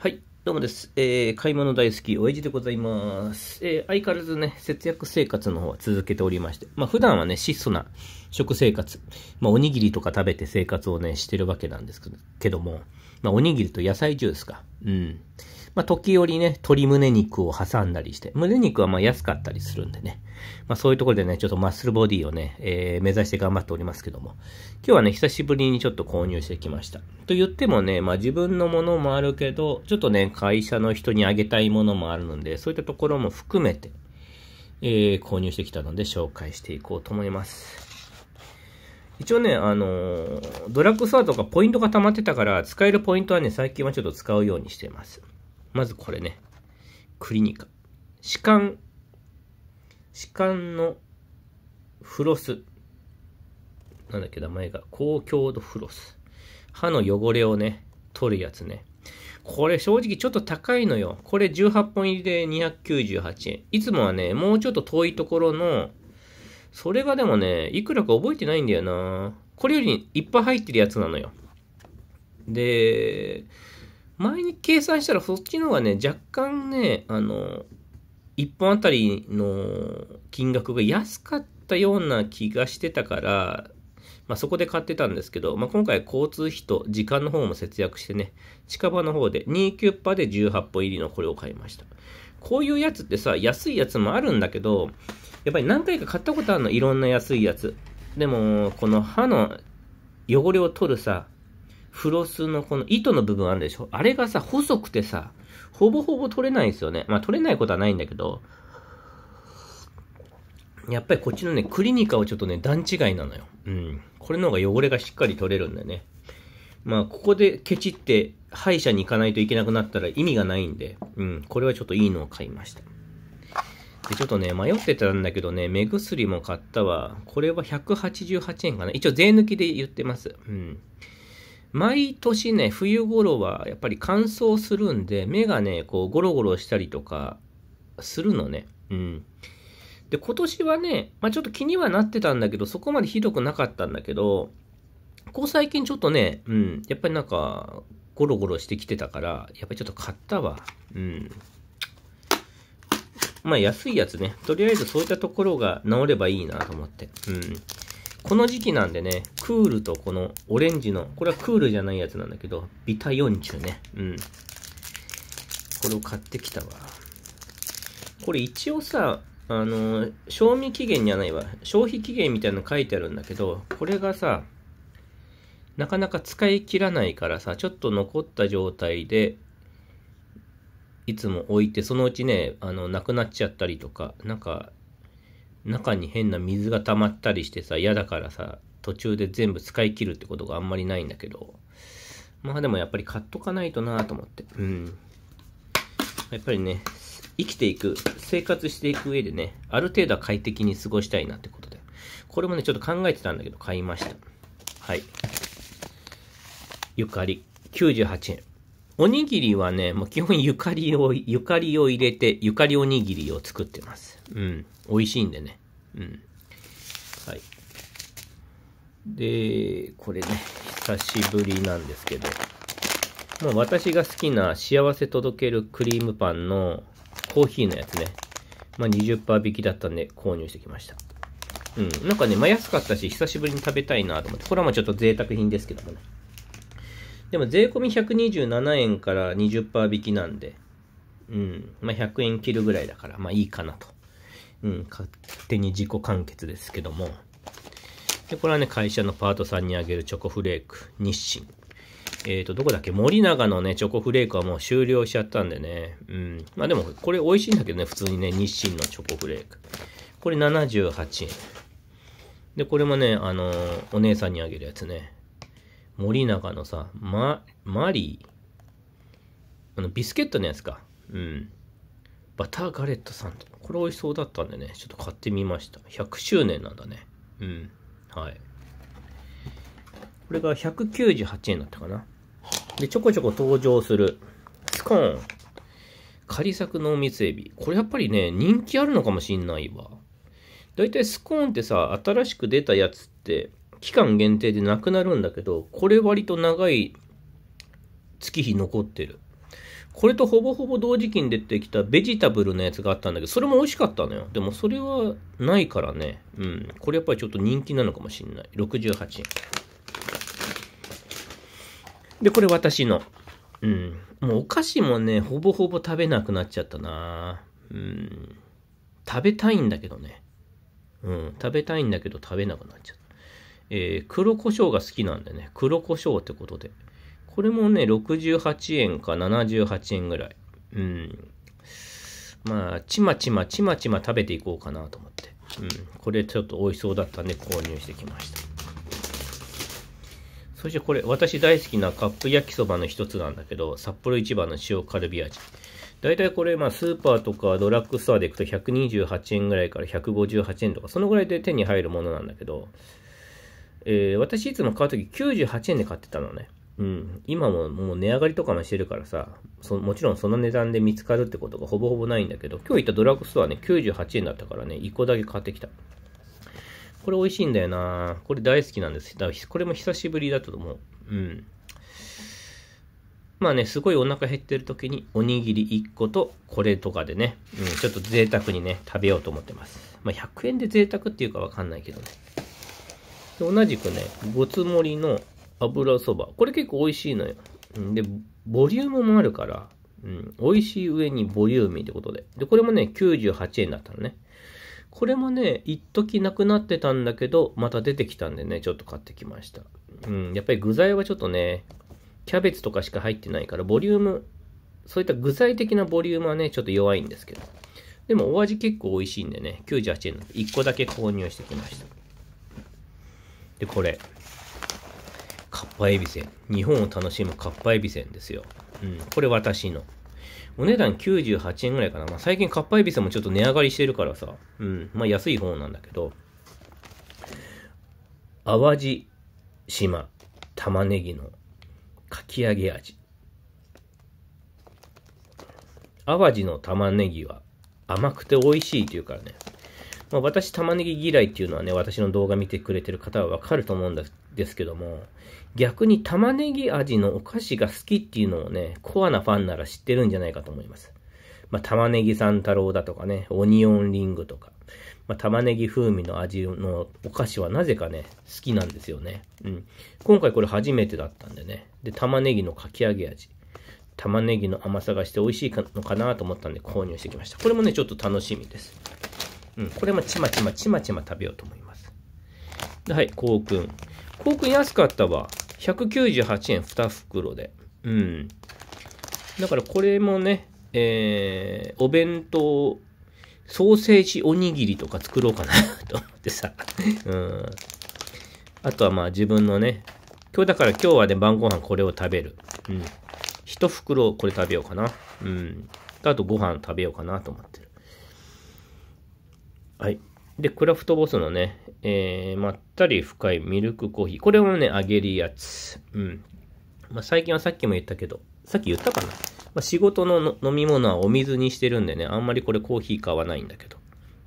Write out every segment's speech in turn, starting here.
はい、どうもです。えー、買い物大好き、おやじでございます。えー、相変わらずね、節約生活の方は続けておりまして、まあ普段はね、質素な食生活、まあおにぎりとか食べて生活をね、してるわけなんですけども、まあおにぎりと野菜ジュースか、うん。まあ、時折ね、鶏胸肉を挟んだりして、胸肉はまあ安かったりするんでね、まあ、そういうところでね、ちょっとマッスルボディをね、えー、目指して頑張っておりますけども、今日はね、久しぶりにちょっと購入してきました。と言ってもね、まあ、自分のものもあるけど、ちょっとね、会社の人にあげたいものもあるので、そういったところも含めて、えー、購入してきたので紹介していこうと思います。一応ね、あのー、ドラッグストアとかポイントが溜まってたから、使えるポイントはね、最近はちょっと使うようにしています。まずこれね。クリニカ。歯間、歯間のフロス。なんだっけ、名前が。高強度フロス。歯の汚れをね、取るやつね。これ正直ちょっと高いのよ。これ18本入りで298円。いつもはね、もうちょっと遠いところの、それがでもね、いくらか覚えてないんだよな。これよりいっぱい入ってるやつなのよ。で、前に計算したらそっちの方がね、若干ね、あの、1本あたりの金額が安かったような気がしてたから、まあ、そこで買ってたんですけど、まあ、今回交通費と時間の方も節約してね、近場の方で2 9パで18本入りのこれを買いました。こういうやつってさ、安いやつもあるんだけど、やっぱり何回か買ったことあるの、いろんな安いやつ。でも、この歯の汚れを取るさ、フロスのこの糸の部分あるでしょあれがさ、細くてさ、ほぼほぼ取れないんですよね。まあ取れないことはないんだけど、やっぱりこっちのね、クリニカはちょっとね、段違いなのよ。うん。これの方が汚れがしっかり取れるんだよね。まあ、ここでケチって歯医者に行かないといけなくなったら意味がないんで、うん、これはちょっといいのを買いました。で、ちょっとね、迷ってたんだけどね、目薬も買ったわ。これは188円かな。一応税抜きで言ってます。うん。毎年ね、冬頃はやっぱり乾燥するんで、目がね、こうゴロゴロしたりとかするのね。うん。で、今年はね、まあ、ちょっと気にはなってたんだけど、そこまでひどくなかったんだけど、ここ最近ちょっとね、うん、やっぱりなんか、ゴロゴロしてきてたから、やっぱりちょっと買ったわ。うん。まあ安いやつね。とりあえずそういったところが治ればいいなと思って。うん。この時期なんでね、クールとこのオレンジの、これはクールじゃないやつなんだけど、ビタ40ね。うん。これを買ってきたわ。これ一応さ、あの、賞味期限じゃないわ。消費期限みたいなの書いてあるんだけど、これがさ、なかなか使い切らないからさ、ちょっと残った状態で、いつも置いて、そのうちね、あの、なくなっちゃったりとか、なんか、中に変な水が溜まったりしてさ、嫌だからさ、途中で全部使い切るってことがあんまりないんだけど、まあでもやっぱり買っとかないとなと思って、うん。やっぱりね、生きていく、生活していく上でね、ある程度は快適に過ごしたいなってことで。これもね、ちょっと考えてたんだけど、買いました。はい。ゆかり、98円。おにぎりはね、もう基本ゆかりを、ゆかりを入れて、ゆかりおにぎりを作ってます。うん。美味しいんでね。うん。はい。で、これね、久しぶりなんですけど、もう私が好きな幸せ届けるクリームパンのコーヒーのやつね。まあ、20%引きだったんで購入してきました。うん。なんかね、まあ、安かったし、久しぶりに食べたいなと思って。これはもうちょっと贅沢品ですけどもね。でも税込み127円から20%引きなんで、うん、まあ、100円切るぐらいだから、まあいいかなと。うん、勝手に自己完結ですけども。で、これはね、会社のパートさんにあげるチョコフレーク、日清。えっ、ー、と、どこだっけ森永のね、チョコフレークはもう終了しちゃったんでね。うん。まあでも、これ美味しいんだけどね、普通にね、日清のチョコフレーク。これ78円。で、これもね、あのー、お姉さんにあげるやつね。森永のさ、ま、マリー。あの、ビスケットのやつか。うん。バターガレットさん。これ美味しそうだったんでね、ちょっと買ってみました。100周年なんだね。うん。はい。これが198円だったかな。で、ちょこちょこ登場する、スコーン。仮作濃密エビ。これやっぱりね、人気あるのかもしんないわ。だいたいスコーンってさ、新しく出たやつって、期間限定でなくなるんだけど、これ割と長い月日残ってる。これとほぼほぼ同時期に出てきたベジタブルのやつがあったんだけど、それも美味しかったのよ。でもそれはないからね。うん。これやっぱりちょっと人気なのかもしんない。68円。で、これ私の。うん。もうお菓子もね、ほぼほぼ食べなくなっちゃったなうん。食べたいんだけどね。うん。食べたいんだけど食べなくなっちゃった。えー、黒胡椒が好きなんでね、黒胡椒ってことで。これもね、68円か78円ぐらい。うん。まあ、ちまちま、ちまちま食べていこうかなと思って。うん。これちょっと美味しそうだったんで購入してきました。そしてこれ、私大好きなカップ焼きそばの一つなんだけど、札幌市場の塩カルビ味。だいたいこれ、まあ、スーパーとかドラッグストアで行くと128円ぐらいから158円とか、そのぐらいで手に入るものなんだけど、えー、私いつも買うとき98円で買ってたのね。うん。今ももう値上がりとかもしてるからさ、もちろんその値段で見つかるってことがほぼほぼないんだけど、今日行ったドラッグストアね、98円だったからね、1個だけ買ってきた。これ美味しいんだよなこれ大好きなんです。だからこれも久しぶりだと思う。うん。まあね、すごいお腹減ってる時におにぎり1個とこれとかでね、うん、ちょっと贅沢にね、食べようと思ってます。まあ100円で贅沢っていうかわかんないけどね。同じくね、ごつ盛りの油そば。これ結構美味しいのよ。で、ボリュームもあるから、うん、美味しい上にボリューミーってことで。で、これもね、98円だったのね。これもね、一時なくなってたんだけど、また出てきたんでね、ちょっと買ってきました。うん、やっぱり具材はちょっとね、キャベツとかしか入ってないから、ボリューム、そういった具材的なボリュームはね、ちょっと弱いんですけど。でもお味結構美味しいんでね、98円の1個だけ購入してきました。で、これ。かっぱえびせん。日本を楽しむかっぱえびせんですよ。うん。これ私の。お値段98円ぐらいかな。まあ、最近かっぱえびせんもちょっと値上がりしてるからさ。うん。まあ、安い方なんだけど。淡路島玉ねぎのかき揚げ味。淡路の玉ねぎは甘くて美味しいというからね。まあ、私、玉ねぎ嫌いっていうのはね、私の動画見てくれてる方はわかると思うんですけども、逆に玉ねぎ味のお菓子が好きっていうのをね、コアなファンなら知ってるんじゃないかと思います。まあ、玉ねぎ三太郎だとかね、オニオンリングとか、まあ、玉ねぎ風味の味のお菓子はなぜかね、好きなんですよね。うん。今回これ初めてだったんでね。で、玉ねぎのかき揚げ味。玉ねぎの甘さがして美味しいのかなと思ったんで購入してきました。これもね、ちょっと楽しみです。うん、これもちまちまちまちま食べようと思います。はい、コウくん。コウくん安かったわ。198円2袋で。うん。だからこれもね、えー、お弁当、ソーセージおにぎりとか作ろうかなと思ってさ。うん。あとはまあ自分のね、今日だから今日はね、晩ご飯これを食べる。うん。1袋これ食べようかな。うん。あとご飯食べようかなと思ってる。はい。で、クラフトボスのね、えー、まったり深いミルクコーヒー。これもね、あげるやつ。うん。まあ、最近はさっきも言ったけど、さっき言ったかな。まあ、仕事の飲み物はお水にしてるんでね、あんまりこれコーヒー買わないんだけど。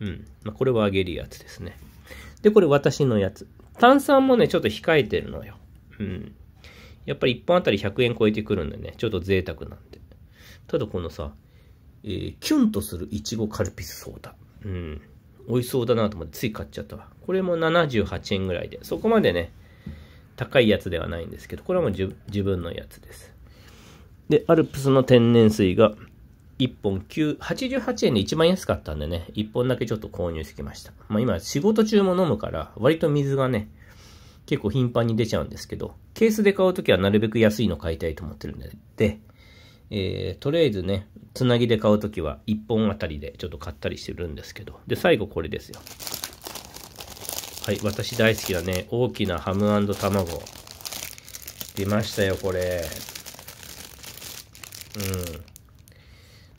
うん。まあ、これはあげるやつですね。で、これ私のやつ。炭酸もね、ちょっと控えてるのよ。うん。やっぱり1本あたり100円超えてくるんでね、ちょっと贅沢なんで。ただこのさ、えー、キュンとするいちごカルピスソーダ。うん。美味しそうだなと思ってつい買っちゃったわ。これも78円ぐらいで、そこまでね、高いやつではないんですけど、これはもう自分のやつです。で、アルプスの天然水が1本9、88円で一番安かったんでね、1本だけちょっと購入してきました。まあ今仕事中も飲むから、割と水がね、結構頻繁に出ちゃうんですけど、ケースで買うときはなるべく安いの買いたいと思ってるんで、でえー、とりあえずね、つなぎで買うときは1本あたりでちょっと買ったりしてるんですけど、で、最後これですよ。はい、私大好きなね、大きなハム卵。出ましたよ、これ。うん。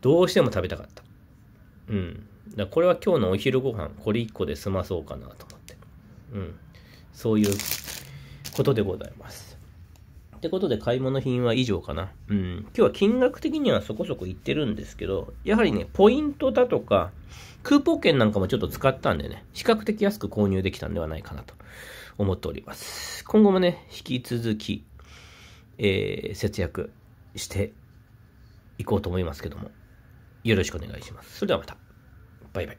どうしても食べたかった。うん。だこれは今日のお昼ご飯、これ1個で済まそうかなと思って。うん。そういうことでございます。ってことで買い物品は以上かな。うん。今日は金額的にはそこそこいってるんですけど、やはりね、ポイントだとか、クーポン券なんかもちょっと使ったんでね、比較的安く購入できたんではないかなと思っております。今後もね、引き続き、えー、節約していこうと思いますけども、よろしくお願いします。それではまた。バイバイ。